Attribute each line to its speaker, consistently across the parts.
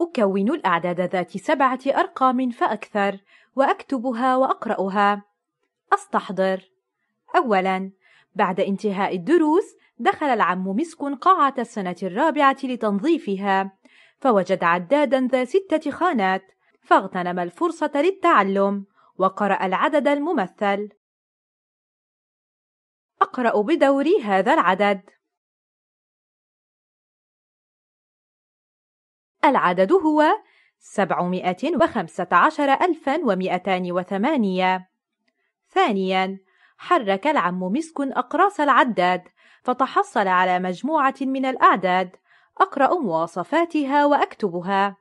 Speaker 1: أكون الأعداد ذات سبعة أرقام فأكثر وأكتبها وأقرأها أستحضر أولاً بعد انتهاء الدروس دخل العم مسك قاعة السنة الرابعة لتنظيفها فوجد عدادا ذا ستة خانات فاغتنم الفرصة للتعلم وقرأ العدد الممثل أقرأ بدوري هذا العدد العدد هو 715208 ثانياً حرك العم مسك أقراص العداد فتحصل على مجموعة من الأعداد أقرأ مواصفاتها
Speaker 2: وأكتبها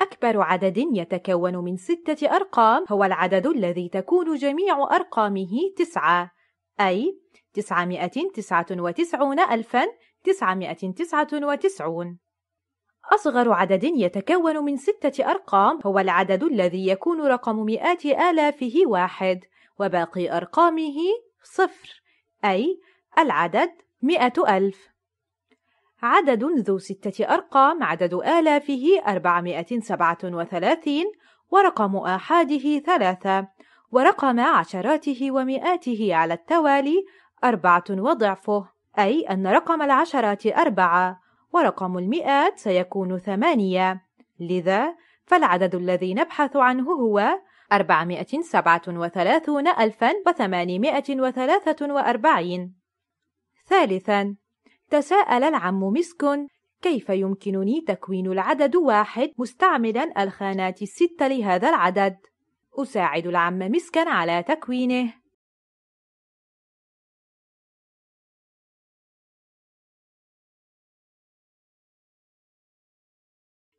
Speaker 1: أكبر عدد يتكون من ستة أرقام هو العدد الذي تكون جميع أرقامه تسعة أي 999999 أصغر عدد يتكون من ستة أرقام هو العدد الذي يكون رقم مئات آلافه واحد وباقي أرقامه صفر أي العدد مئة ألف عدد ذو ستة أرقام عدد آلافه أربعمائة سبعة وثلاثين ورقم آحاده ثلاثة ورقم عشراته ومئاته على التوالي أربعة وضعفه أي أن رقم العشرات أربعة ورقم المئات سيكون ثمانية لذا فالعدد الذي نبحث عنه هو 437843 ثالثا تساءل العم مسك كيف يمكنني تكوين العدد واحد مستعملا الخانات الست لهذا العدد أساعد العم مسكا على تكوينه.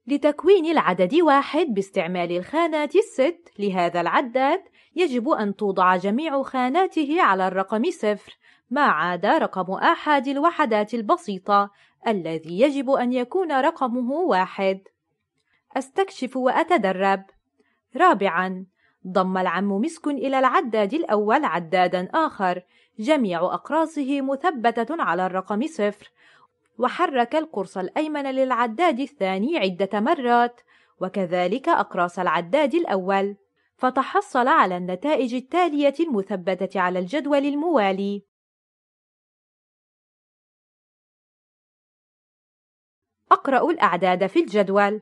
Speaker 1: لتكوين العدد واحد باستعمال الخانات الست لهذا العداد يجب أن توضع جميع خاناته على الرقم صفر ما عدا رقم أحد الوحدات البسيطة الذي يجب أن يكون رقمه واحد. أستكشف وأتدرب. رابعاً: ضم العم مسك إلى العداد الأول عدادا آخر جميع أقراصه مثبتة على الرقم صفر وحرك القرص الأيمن للعداد الثاني عدة مرات وكذلك أقراص العداد الأول فتحصل على النتائج التالية المثبتة على الجدول
Speaker 2: الموالي أقرأ الأعداد في الجدول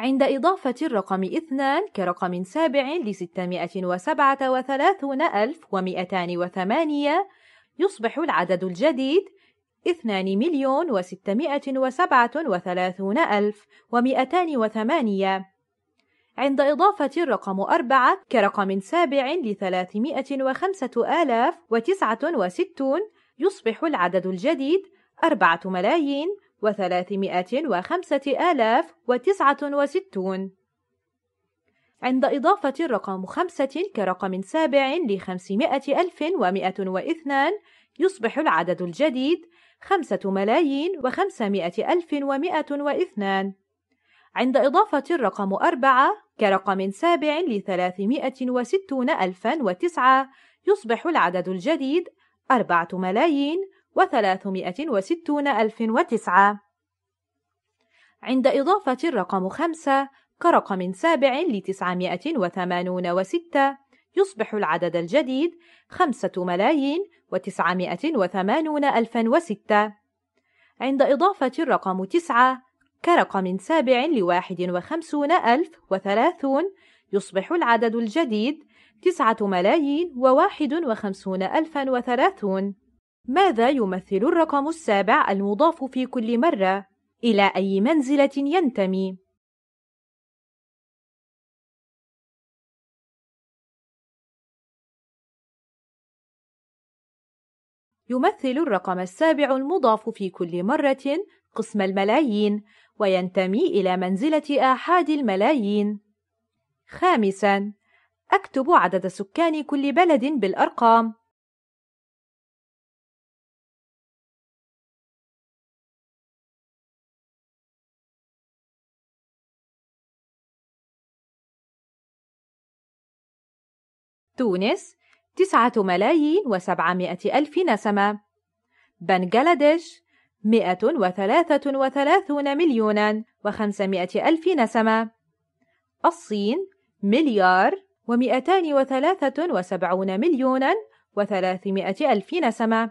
Speaker 1: عند إضافة الرقم 2 كرقم سابع ل 637208 يصبح العدد الجديد 2,637,208 عند إضافة الرقم 4 كرقم سابع ل 305069 يصبح العدد الجديد 4 ملايين وثلاثمائة وخمسة آلاف وتسعة وستون عند إضافة الرقم خمسة كرقم سابع لخمسمائة ألف ومائة واثنان يصبح العدد الجديد خمسة ملايين وخمسمائة ألف ومائة واثنان عند إضافة الرقم أربعة كرقم سابع لثلاثمائة وستون ألفا وتسعة يصبح العدد الجديد أربعة ملايين وثلاثمائة وستون ألف وتسعة عند إضافة الرقم خمسة كرقم سابع لتسعمائة وثمانون وستة يصبح العدد الجديد خمسة ملايين وتسعمائة وثمانون ألفا وستة عند إضافة الرقم تسعة كرقم سابع لواحد وخمسون ألف وثلاثون يصبح العدد الجديد تسعة ملايين وواحد وخمسون ألفا وثلاثون ماذا يمثل الرقم السابع المضاف في كل مرة؟ إلى أي منزلة ينتمي؟ يمثل الرقم السابع المضاف في كل مرة قسم الملايين وينتمي إلى منزلة آحاد الملايين. خامساً: أكتب عدد سكان كل بلد بالأرقام تونس تسعة ملايين وسبعمائة ألف نسمة بنغلاديش مئة وثلاثة وثلاثون مليونا وخمسمائة ألف نسمة الصين مليار ومئتان وثلاثة وسبعون مليونا وثلاثمائة ألف نسمة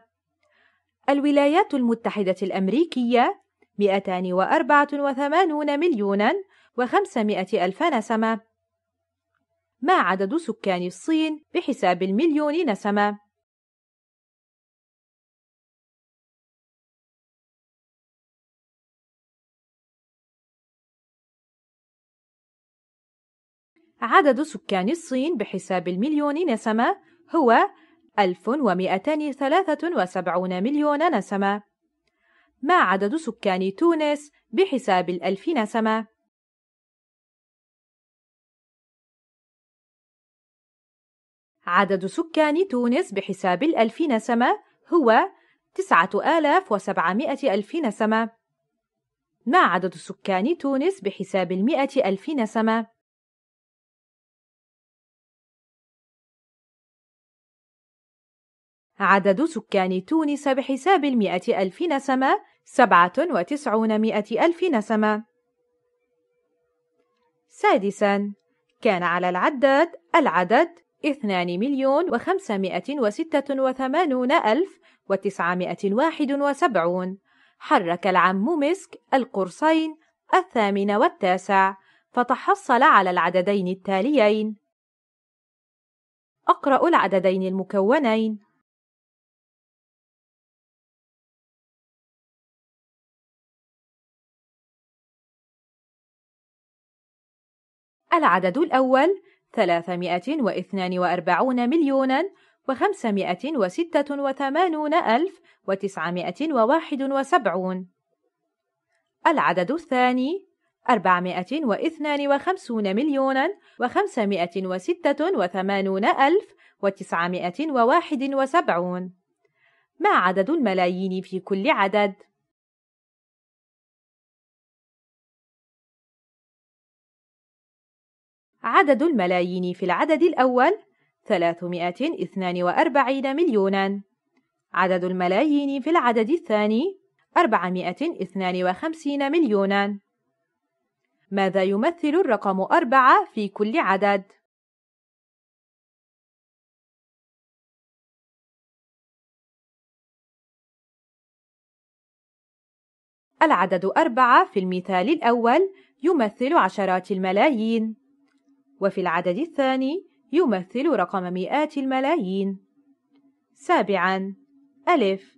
Speaker 1: الولايات المتحدة الأمريكية مئتان وأربعة وثمانون مليونا وخمسمائة ألف نسمة ما عدد سكان الصين بحساب المليون نسمة؟ عدد سكان الصين بحساب المليون نسمة هو 1273 مليون نسمة ما عدد سكان تونس بحساب الألف نسمة؟ عدد سكان تونس بحساب الألف نسمة هو 9700 ألف نسمة ما عدد سكان تونس بحساب المئة ألف نسمة؟ عدد سكان تونس بحساب المئة ألف نسمة سبعة وتسعون مئة ألف نسمة سادساً كان على العداد العدد اثنان مليون وخمسمائة وستة وثمانون ألف وتسعمائة واحد وسبعون حرك العم مسك القرصين الثامن والتاسع فتحصل على العددين التاليين أقرأ العددين المكونين العدد الأول 342 مليونا ألف وتسعمائة وواحد وسبعون العدد الثاني أربعمائة واثنان وخمسون مليونا وخمسمائة وستة وثمانون ألف وتسعمائة وواحد وسبعون ما عدد الملايين في كل عدد؟ عدد الملايين في العدد الأول 342 مليوناً عدد الملايين في العدد الثاني 452 مليوناً ماذا يمثل الرقم 4 في
Speaker 2: كل عدد؟
Speaker 1: العدد أربعة في المثال الأول يمثل عشرات الملايين وفي العدد الثاني يمثل رقم مئات الملايين سابعاً ألف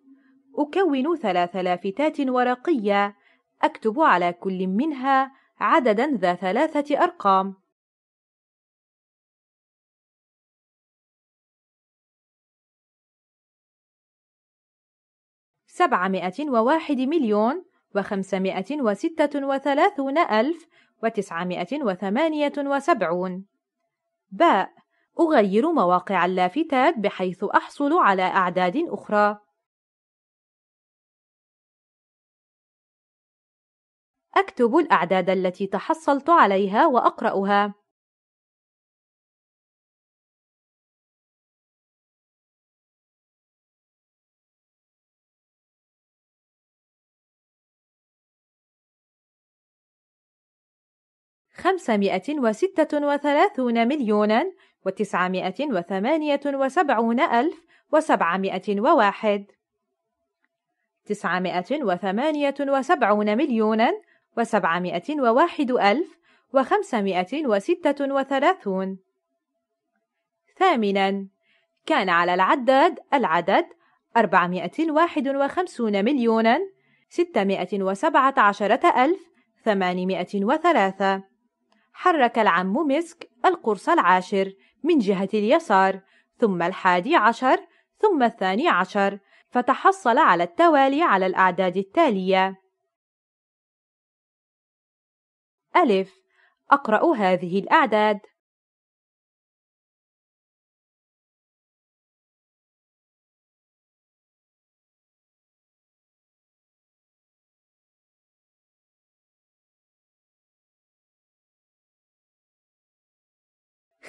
Speaker 1: أكون ثلاث لافتات ورقية أكتب على كل منها عدداً ذا ثلاثة أرقام سبعمائة وواحد مليون وخمسمائة وستة وثلاثون ألف وتسعمائة وثمانية وسبعون باء أغير مواقع اللافتات بحيث أحصل على
Speaker 2: أعداد أخرى أكتب الأعداد التي تحصلت عليها وأقرأها
Speaker 1: 536 مليون و978 ألف و701 978 مليون و701 ألف و536 ثامنا كان على العداد العدد 451 مليون 617 ألف 803 حرك العم مسك القرص العاشر من جهة اليسار ثم الحادي عشر ثم الثاني عشر فتحصل على التوالي على الأعداد التالية ألف أقرأ هذه الأعداد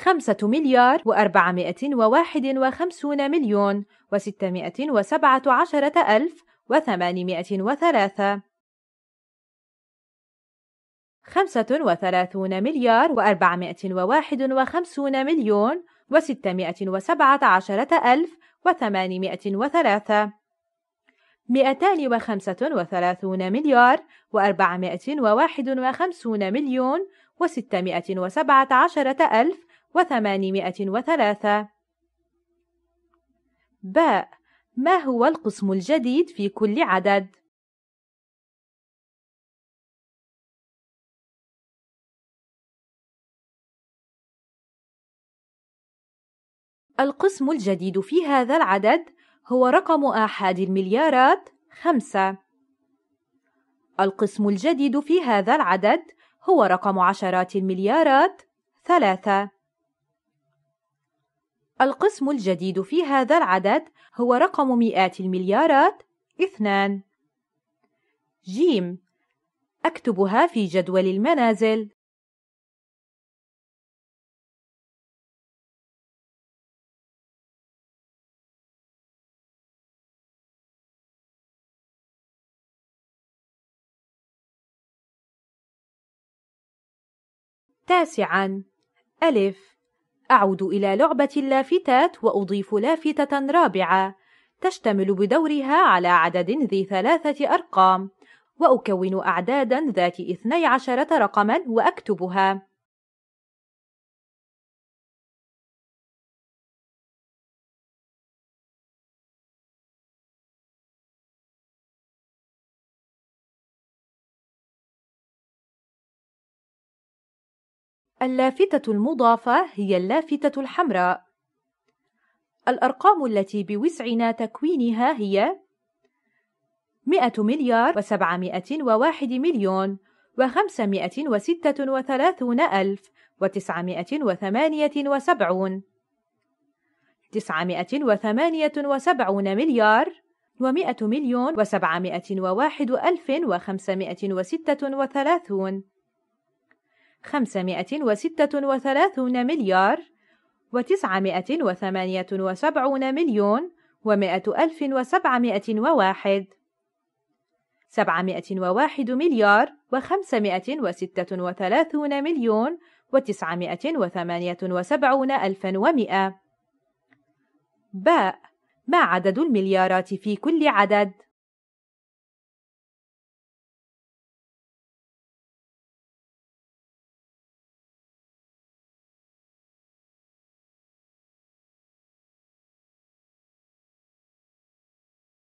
Speaker 1: خمسة مليار وأربعمائة وواحد وخمسون مليون وستمائة وسبعة عشرة ألف وثمانمائة وثلاثة خمسة وثلاثون مليار وأربعمائة وواحد وخمسون مليون وستمائة وسبعة عشرة ألف وثمانمائة وثلاثة مئتان وخمسة وثلاثون مليار وأربعمائة وواحد وخمسون مليون وستمائة وسبعة عشرة ألف وثمانمائة وثلاثة باء ما هو القسم الجديد في كل عدد؟ القسم الجديد في هذا العدد هو رقم آحاد المليارات خمسة القسم الجديد في هذا العدد هو رقم عشرات المليارات ثلاثة القسم الجديد في هذا العدد هو رقم مئات المليارات اثنان جيم أكتبها في جدول المنازل تاسعاً ألف أعود إلى لعبة اللافتات وأضيف لافتة رابعة تشتمل بدورها على عدد ذي ثلاثة أرقام وأكون أعدادا ذات 12 رقما وأكتبها
Speaker 2: اللافتة
Speaker 1: المضافة هي اللافتة الحمراء. الأرقام التي بوسعنا تكوينها هي 100 مليار و701 مليون و536 ألف و978 978 مليار و100 مليون و701 ألف و536 536 مليار و978 مليون و100 ألف و701 701 مليار و536 مليون و978 ألف و100 باء ما عدد المليارات في كل عدد؟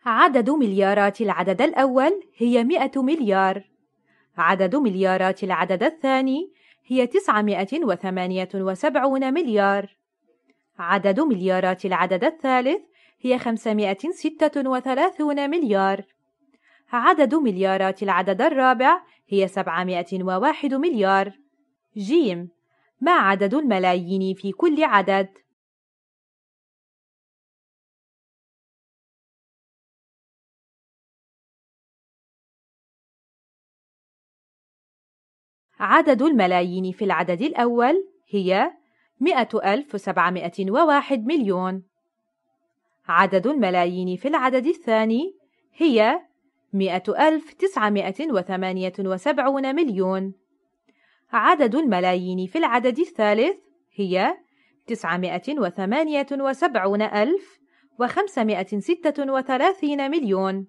Speaker 1: عدد مليارات العدد الأول هي مئة مليار عدد مليارات العدد الثاني هي 978 مليار عدد مليارات العدد الثالث هي 536 مليار عدد مليارات العدد الرابع هي 701 مليار جيم ما عدد الملايين في كل عدد؟ عدد الملايين في العدد الأول هي 100701 مليون عدد الملايين في العدد الثاني هي 100978 مليون عدد الملايين في العدد الثالث هي 978536 مليون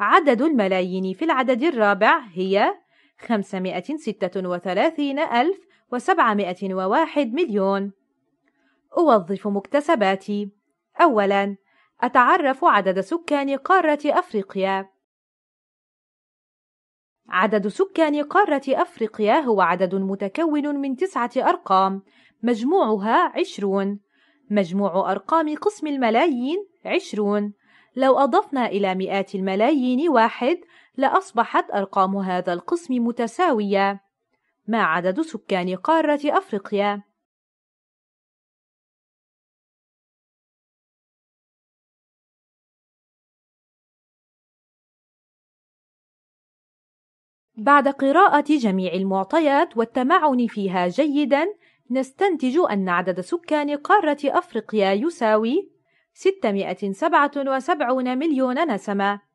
Speaker 1: عدد الملايين في العدد الرابع هي 536701 ألف وسبعمائة وواحد مليون أوظف مكتسباتي أولاً أتعرف عدد سكان قارة أفريقيا عدد سكان قارة أفريقيا هو عدد متكون من تسعة أرقام مجموعها عشرون مجموع أرقام قسم الملايين عشرون لو أضفنا إلى مئات الملايين واحد لأصبحت أرقام هذا القسم متساوية ما عدد سكان قارة أفريقيا؟ بعد قراءة جميع المعطيات والتمعن فيها جيداً، نستنتج أن عدد سكان قارة أفريقيا يساوي 677 مليون نسمة